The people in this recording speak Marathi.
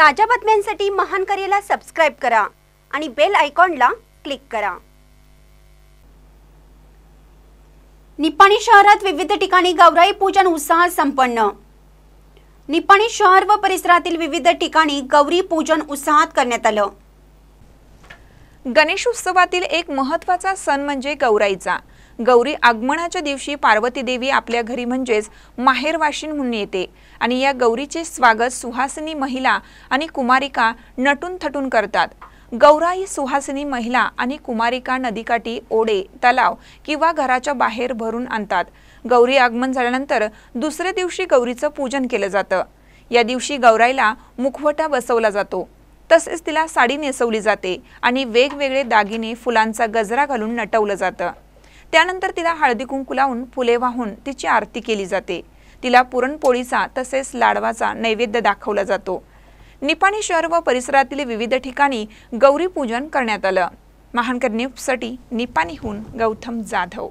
ताज्या बातम्यांसाठी महान करेला सबस्क्राईब करा आणि बेल आयकॉनला क्लिक करा निपाणी शहरात विविध ठिकाणी गौराई पूजन उत्साहात संपन्न निपाणी शहर व परिसरातील विविध ठिकाणी गौरी पूजन उत्साहात करण्यात आलं गणेश उत्सवातील एक महत्वाचा सण म्हणजे गौराईचा गौरी आगमनाच्या दिवशी पार्वती देवी आपल्या घरी म्हणजेच माहेर वाशिन म्हणून येते आणि या गौरीचे स्वागत सुहासिनी महिला आणि कुमारिका नटून थटून करतात गौरा ही सुहासिनी महिला आणि कुमारिका नदीकाठी ओढे तलाव किंवा घराच्या बाहेर भरून आणतात गौरी आगमन झाल्यानंतर दुसऱ्या दिवशी गौरीचं पूजन केलं जातं या दिवशी गौराईला मुखवटा बसवला जातो तसेच तिला साडी नेसवली जाते आणि वेगवेगळे दागिने फुलांचा गजरा घालून नटवलं जातं त्यानंतर तिला हळदी कुंकू लावून फुले वाहून तिची आरती केली जाते तिला पुरणपोळीचा तसेच लाडवाचा नैवेद्य दाखवला जातो निपाणी शहर व परिसरातील विविध ठिकाणी गौरी पूजन करण्यात आलं महानकर न्यूजसाठी निपाणीहून गौतम जाधव